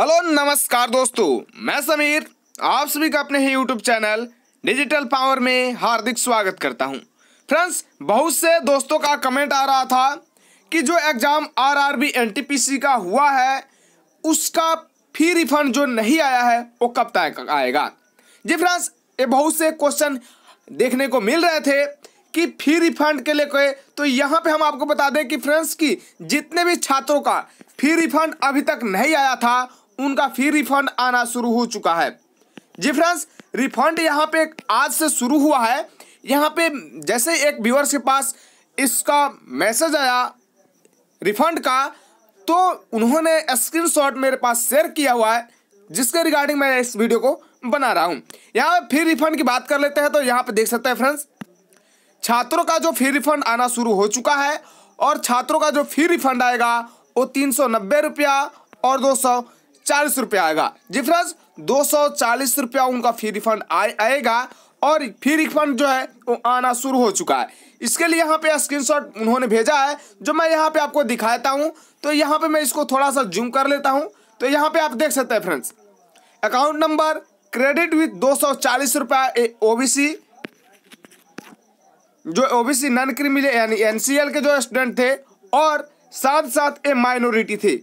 hello नमस्कार दोस्तों मैं समीर आप सभी का अपने ही यूट्यूब चैनल डिजिटल पावर में हार्दिक स्वागत करता हूं फ्रेंड्स बहुत से दोस्तों का कमेंट आ रहा था कि जो एग्ज़ाम आरआरबी एनटीपीसी का हुआ है उसका फी रिफंड जो नहीं आया है वो कब तक आएगा जी फ्रेंड्स ये बहुत से क्वेश्चन देखने को मिल रहे थे कि फी रिफंड के लिए कोई तो यहाँ पे हम आपको बता दें कि फ्रेंड्स की जितने भी छात्रों का फी रिफंड अभी तक नहीं आया था उनका फिर रिफंड आना शुरू हो चुका है जी फ्रेंड्स रिफंड यहाँ पे आज से शुरू हुआ है यहाँ पे जैसे एक व्यूअर्स के पास इसका मैसेज आया रिफंड का तो उन्होंने स्क्रीनशॉट मेरे पास शेयर किया हुआ है जिसके रिगार्डिंग मैं इस वीडियो को बना रहा हूँ यहाँ पे फी रिफंड की बात कर लेते हैं तो यहाँ पे देख सकते हैं फ्रेंड्स छात्रों का जो फिर रिफंड आना शुरू हो चुका है और छात्रों का जो फिर रिफंड आएगा वो तीन सौ नब्बे रुपया और दो सौ चालीस रुपया आएगा जी फ्रेंड्स दो सौ चालीस रुपया उनका फी रिफंड आएगा और फी रिफंड जो है वो आना शुरू हो चुका है इसके लिए यहाँ पे स्क्रीनशॉट उन्होंने भेजा है जो मैं यहाँ पे आपको दिखाता हूँ तो यहाँ पे मैं इसको थोड़ा सा जूम कर लेता हूँ तो यहाँ पे आप देख सकते हैं friends account number credit with दो सौ चालीस रुपया ओबीसी जो ओबीसी नन क्रिमिनल यानी एनसीएल के जो स्टूडेंट थे और साथ साथ ए माइनॉरिटी थे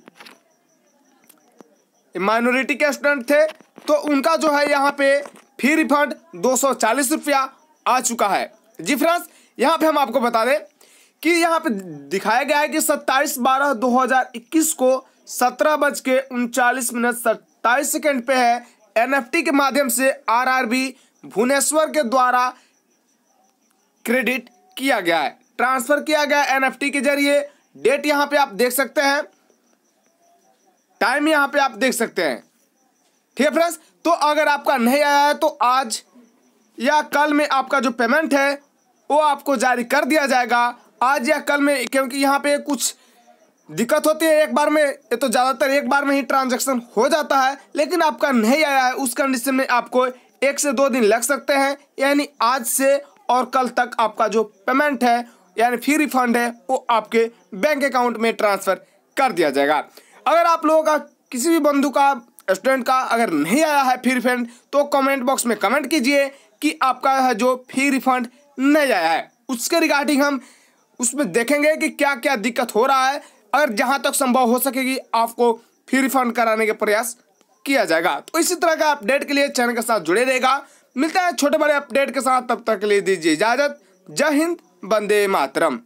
माइनॉरिटी के स्टूडेंट थे तो उनका जो है यहाँ पे फी रिफंड दो सौ चालीस रुपया आ चुका है जी फ्रेंड्स यहाँ पे हम आपको बता दें कि यहाँ पे दिखाया गया है कि सत्ताईस बारह दो हजार इक्कीस को सत्रह बज के उनचालीस मिनट सत्ताईस सेकेंड पे है एनएफटी के माध्यम से आरआरबी भुवनेश्वर के द्वारा क्रेडिट किया गया है ट्रांसफर किया गया एनएफटी के जरिए डेट यहाँ पे आप देख सकते हैं टाइम यहाँ पे आप देख सकते हैं ठीक है फ्रेंड्स तो अगर आपका नहीं आया है तो आज या कल में आपका जो पेमेंट है वो आपको जारी कर दिया जाएगा आज या कल में क्योंकि यहाँ पे कुछ दिक्कत होती है एक बार में ये तो ज़्यादातर एक बार में ही ट्रांजैक्शन हो जाता है लेकिन आपका नहीं आया है उस कंडीशन में आपको एक से दो दिन लग सकते हैं यानी आज से और कल तक आपका जो पेमेंट है यानी फी रिफंड है वो आपके बैंक अकाउंट में ट्रांसफ़र कर दिया जाएगा अगर आप लोगों का किसी भी बंधु का स्टूडेंट का अगर नहीं आया है फ्री रिफंड तो कमेंट बॉक्स में कमेंट कीजिए कि आपका है जो फ्री रिफंड नहीं आया है उसके रिगार्डिंग हम उसमें देखेंगे कि क्या क्या दिक्कत हो रहा है अगर जहाँ तक संभव हो सकेगी आपको फ्री रिफंड कराने का प्रयास किया जाएगा तो इसी तरह का अपडेट के लिए चैनल के साथ जुड़े रहेगा मिलता है छोटे बड़े अपडेट के साथ तब तक के लिए दीजिए इजाज़त जय हिंद बंदे मातरम